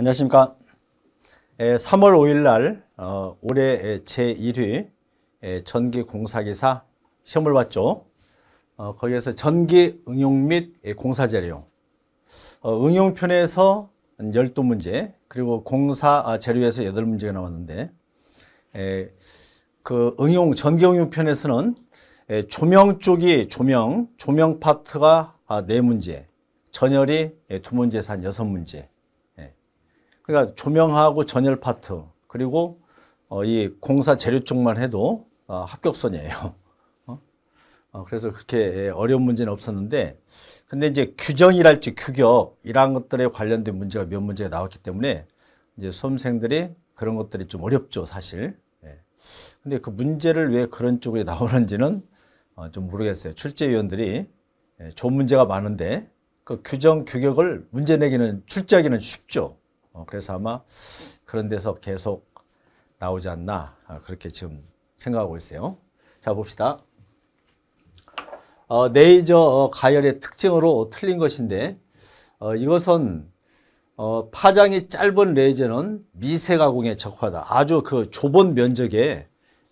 안녕하십니까. 3월 예, 5일 날 어, 올해 제1회 예, 전기공사기사 시험을 봤죠. 어, 거기에서 전기응용 및 공사재료 어, 응용편에서 12문제 그리고 공사재료에서 아, 8문제가 나왔는데 예, 그 응용 전기응용편에서는 조명 쪽이 조명, 조명 파트가 4문제 아, 전열이 2문제에서 한 6문제 그러니까 조명하고 전열 파트 그리고 어, 이 공사 재료 쪽만 해도 아, 어, 합격선이에요. 어? 그래서 그렇게 어려운 문제는 없었는데 근데 이제 규정이랄지 규격 이러 것들에 관련된 문제가 몇 문제가 나왔기 때문에 이제 수험생들이 그런 것들이 좀 어렵죠 사실. 예. 근데 그 문제를 왜 그런 쪽으로 나오는지는 어, 좀 모르겠어요. 출제위원들이 예, 좋은 문제가 많은데 그 규정 규격을 문제 내기는 출제하기는 쉽죠. 어, 그래서 아마 그런 데서 계속 나오지 않나 아, 그렇게 지금 생각하고 있어요. 자 봅시다. 어, 네이저 어, 가열의 특징으로 틀린 것인데 어, 이것은 어, 파장이 짧은 레이저는 미세 가공에 적합하다. 아주 그 좁은 면적에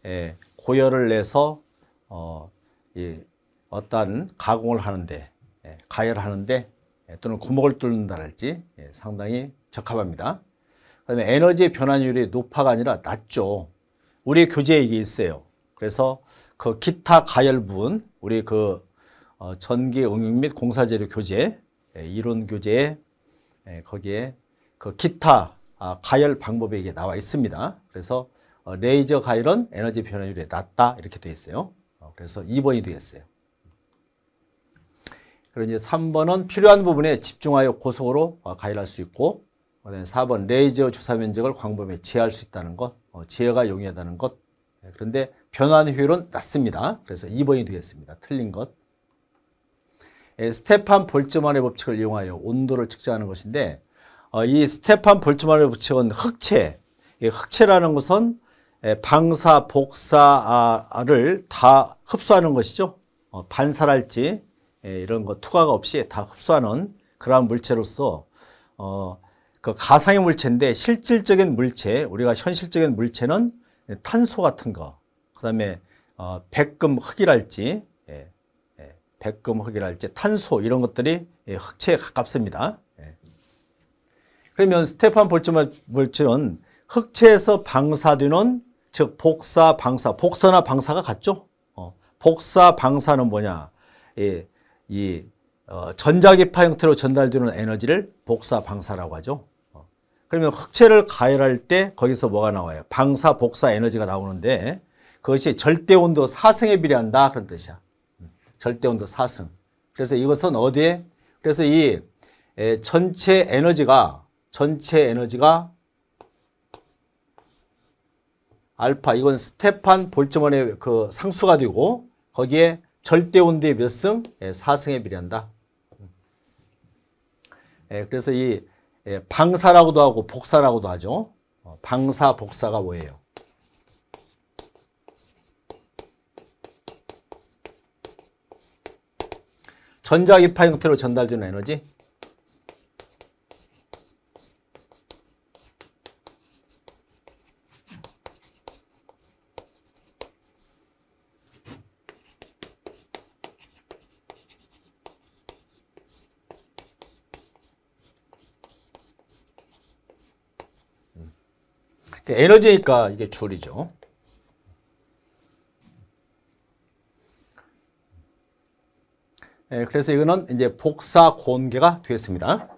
예, 고열을 내서 어, 예, 어떤 가공을 하는데 예, 가열하는데 예, 또는 구멍을 뚫는다랄지 예, 상당히 적합합니다. 그다음에 에너지의 변환율이 높아가 아니라 낮죠. 우리 교재에 이게 있어요. 그래서 그 기타 가열분 우리 그 어, 전기 응용 및 공사재료 교재 예, 이론 교재 예, 거기에 그 기타 아, 가열 방법에 이게 나와 있습니다. 그래서 어, 레이저 가열은 에너지 변환율이 낮다 이렇게 되어 있어요. 어, 그래서 2번이 되겠어요. 그리고 이제 3번은 필요한 부분에 집중하여 고속으로 가열할 수 있고 그 4번 레이저 주사 면적을 광범위에 제할 수 있다는 것, 어, 제어가 용이하다는 것. 네, 그런데 변환 효율은 낮습니다. 그래서 2번이 되겠습니다. 틀린 것. 예, 스테판 볼츠만의 법칙을 이용하여 온도를 측정하는 것인데 어, 이 스테판 볼츠만의 법칙은 흑체, 예, 흑체라는 것은 방사, 복사를 아, 다 흡수하는 것이죠. 어, 반사랄지 예, 이런 거 투과가 없이 다 흡수하는 그러한 물체로서 어, 그 가상의 물체인데 실질적인 물체, 우리가 현실적인 물체는 탄소 같은 거, 그 다음에 어, 백금 흙이랄지, 예, 예, 백금 흙이랄지, 탄소 이런 것들이 예, 흑체에 가깝습니다. 예. 그러면 스테판 볼츠는 흑체에서 방사되는 즉 복사 방사, 복서나 방사가 같죠. 어, 복사 방사는 뭐냐? 예, 이 어, 전자기파 형태로 전달되는 에너지를 복사 방사라고 하죠. 그러면 흑체를 가열할 때 거기서 뭐가 나와요? 방사, 복사 에너지가 나오는데 그것이 절대 온도 4승에 비례한다 그런 뜻이야. 음, 절대 온도 4승. 그래서 이것은 어디에? 그래서 이 전체 에너지가 전체 에너지가 알파 이건 스테판 볼 t z 의그 상수가 되고 거기에 절대 온도의 몇 승? 4승에 예, 비례한다. 음. 예, 그래서 이 예, 방사라고도 하고 복사라고도 하죠. 어, 방사, 복사가 뭐예요? 전자기파 형태로 전달되는 에너지 그러니까 에너지니까 이게 줄이죠. 예, 그래서 이거는 이제 복사 곤계가 되었습니다.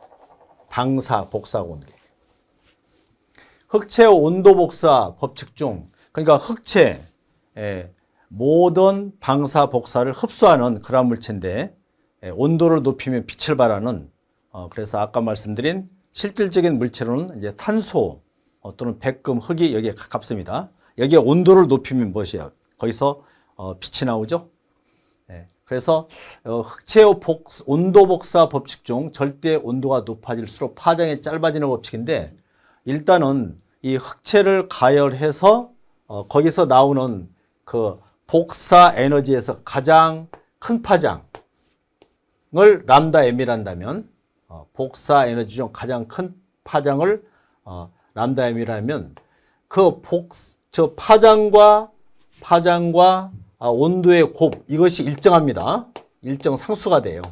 방사 복사 곤계. 흑체 온도 복사 법칙 중 그러니까 흑체 예, 모든 방사 복사를 흡수하는 그러 물체인데 예, 온도를 높이면 빛을 발하는 어, 그래서 아까 말씀드린 실질적인 물체로는 이제 탄소 어, 또는 백금, 흙이 여기에 가깝습니다. 여기에 온도를 높이면 무엇이에요? 거기서 어, 빛이 나오죠. 네. 그래서 어, 흑체의 복, 온도 복사 법칙 중 절대 온도가 높아질수록 파장이 짧아지는 법칙인데 일단은 이 흑체를 가열해서 어, 거기서 나오는 그 복사 에너지에서 가장 큰 파장을 람다 m이란다면 어, 복사 에너지 중 가장 큰 파장을 어, 남다임이라면 그 복, 저 파장과 파장과 아, 온도의 곱 이것이 일정합니다. 일정 상수가 돼요.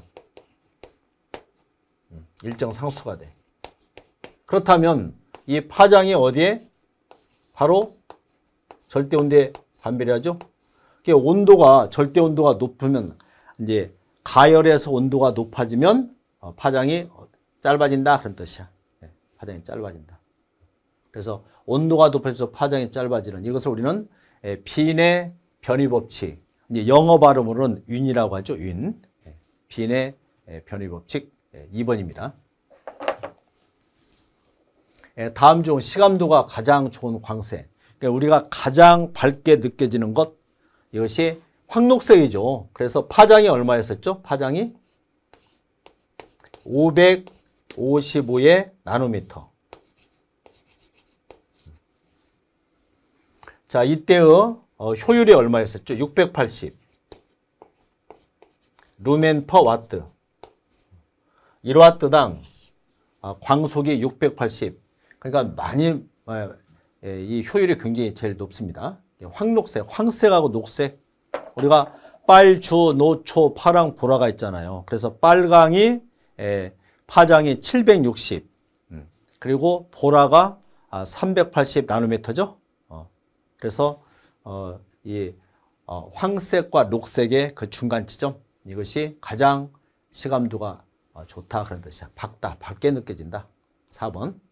음, 일정 상수가 돼. 그렇다면 이 파장이 어디에? 바로 절대 온도에 반비례하죠. 온도가 절대 온도가 높으면 이제 가열에서 온도가 높아지면 어, 파장이 짧아진다 그런 뜻이야. 네, 파장이 짧아진다. 그래서 온도가 높아져서 파장이 짧아지는 이것을 우리는 빈의 예, 변이 법칙, 영어 발음으로는 윈이라고 하죠. 윈. 빈의 예, 예, 변이 법칙 2번입니다. 다음 중 시감도가 가장 좋은 광생. 그러니까 우리가 가장 밝게 느껴지는 것 이것이 황녹색이죠 그래서 파장이 얼마였었죠? 파장이 555의 나노미터. 자, 이때의 어, 효율이 얼마였었죠? 680 루멘 퍼 와트 1와트당 아, 광속이 680 그러니까 많이 어, 예, 이 효율이 굉장히 제일 높습니다. 예, 황녹색 황색하고 녹색 우리가 빨, 주, 노, 초, 파랑, 보라가 있잖아요. 그래서 빨강이 예, 파장이 760 음. 그리고 보라가 380 아, 나노미터죠. 그래서 어, 이 어, 황색과 녹색의 그 중간 지점 이것이 가장 시감도가 어, 좋다 그런 뜻이야. 밝다, 밝게 느껴진다. 4번.